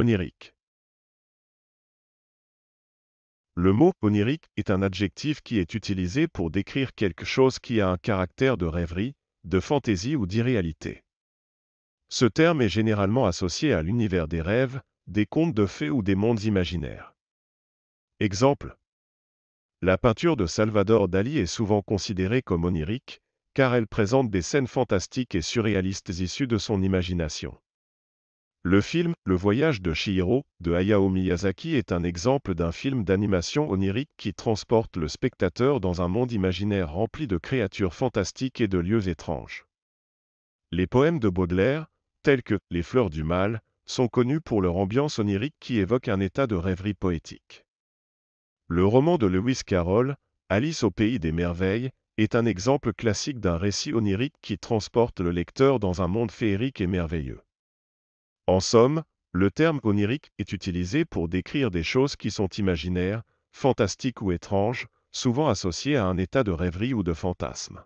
Onirique. Le mot onirique est un adjectif qui est utilisé pour décrire quelque chose qui a un caractère de rêverie, de fantaisie ou d'irréalité. Ce terme est généralement associé à l'univers des rêves, des contes de fées ou des mondes imaginaires. Exemple La peinture de Salvador Dali est souvent considérée comme onirique, car elle présente des scènes fantastiques et surréalistes issues de son imagination. Le film Le voyage de Chihiro de Hayao Miyazaki est un exemple d'un film d'animation onirique qui transporte le spectateur dans un monde imaginaire rempli de créatures fantastiques et de lieux étranges. Les poèmes de Baudelaire, tels que Les fleurs du mal, sont connus pour leur ambiance onirique qui évoque un état de rêverie poétique. Le roman de Lewis Carroll, Alice au pays des merveilles, est un exemple classique d'un récit onirique qui transporte le lecteur dans un monde féerique et merveilleux. En somme, le terme onirique est utilisé pour décrire des choses qui sont imaginaires, fantastiques ou étranges, souvent associées à un état de rêverie ou de fantasme.